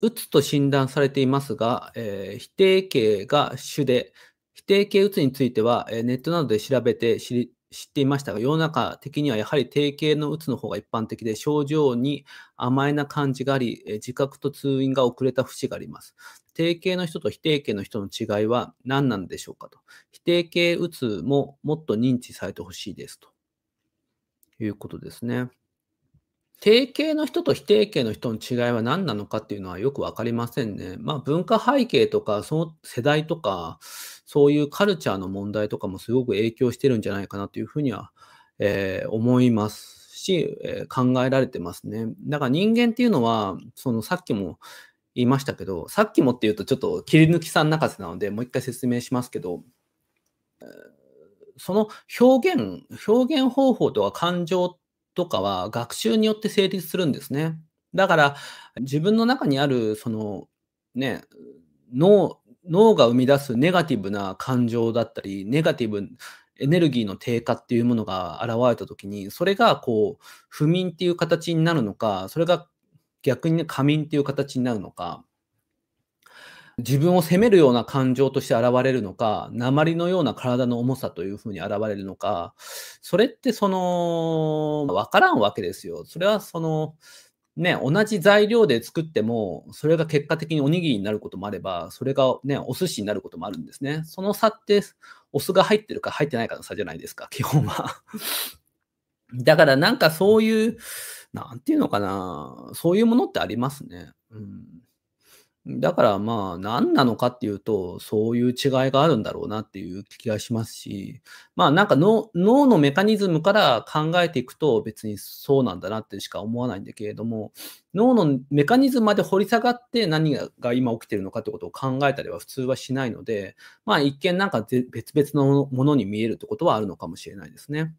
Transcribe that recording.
うつと診断されていますが、えー、否定形が主で、否定形うつについては、えー、ネットなどで調べて知り知っていましたが、世の中的にはやはり定型のうつの方が一般的で、症状に甘えな感じがあり、えー、自覚と通院が遅れた節があります。定型の人と否定型の人の違いは何なんでしょうかと。否定型うつももっと認知されてほしいですということですね。定型の人と非定型の人の違いは何なのかっていうのはよく分かりませんね。まあ文化背景とか、その世代とか、そういうカルチャーの問題とかもすごく影響してるんじゃないかなというふうには、えー、思いますし、えー、考えられてますね。だから人間っていうのは、そのさっきも言いましたけど、さっきもっていうとちょっと切り抜きさん泣かせなので、もう一回説明しますけど、その表現、表現方法とか感情とかは学習によって成立するんですね。だから自分の中にあるそのね脳脳が生み出すネガティブな感情だったりネガティブエネルギーの低下っていうものが現れた時にそれがこう不眠っていう形になるのかそれが逆に過眠っていう形になるのか自分を責めるような感情として現れるのか、鉛のような体の重さというふうに現れるのか、それってその、わからんわけですよ。それはその、ね、同じ材料で作っても、それが結果的におにぎりになることもあれば、それがね、お寿司になることもあるんですね。その差って、お酢が入ってるか入ってないかの差じゃないですか、基本は。だからなんかそういう、なんていうのかな、そういうものってありますね。うんだからまあ何なのかっていうとそういう違いがあるんだろうなっていう気がしますしまあなんか脳のメカニズムから考えていくと別にそうなんだなってしか思わないんだけれども脳のメカニズムまで掘り下がって何が今起きてるのかってことを考えたりは普通はしないのでまあ一見なんか別々のものに見えるってことはあるのかもしれないですね。